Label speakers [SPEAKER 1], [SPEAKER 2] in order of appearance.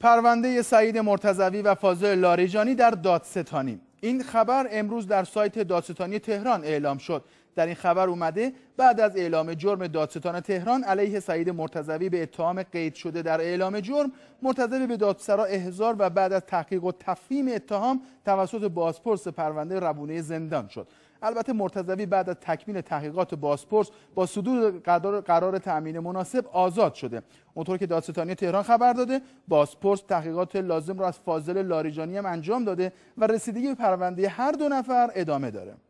[SPEAKER 1] پرونده سعید مرتضوی و فاضل لاریجانی در دادستانی این خبر امروز در سایت دادستانی تهران اعلام شد در این خبر اومده بعد از اعلام جرم دادستان تهران علیه سعید مرتضوی به اتهام قید شده در اعلام جرم مرتضوی به دادسرا احضار و بعد از تحقیق و تفهیم اتهام توسط بازپرس پرونده ربونه زندان شد البته مرتضوی بعد از تکمیل تحقیقات باسپورس با صدور قرار, قرار تأمین مناسب آزاد شده اونطور که دادستانی تهران خبر داده باسپورس تحقیقات لازم را از فاضل لاریجانی هم انجام داده و رسیدگی به پرونده هر دو نفر ادامه داره